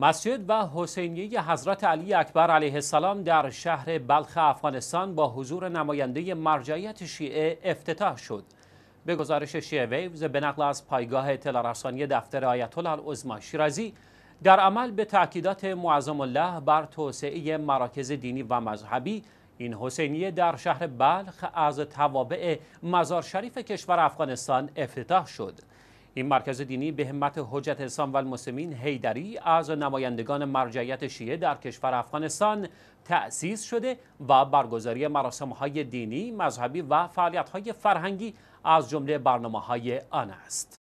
مسجد و حسینیه حضرت علی اکبر علیه السلام در شهر بلخ افغانستان با حضور نماینده مرجعیت شیعه افتتاح شد. به گزارش شیعه ویوز به نقل از پایگاه اطلاع دفتر آیت الله شیرازی در عمل به تاکیدات معظم الله بر توسعه مراکز دینی و مذهبی این حسینیه در شهر بلخ از توابع مزار شریف کشور افغانستان افتتاح شد. این مرکز دینی به همت حجت اسلام و المسلمین هیدری از نمایندگان مرجعیت شیعه در کشور افغانستان تأسیس شده و برگزاری مراسم های دینی، مذهبی و فعالیت های فرهنگی از جمله برنامه های آن است.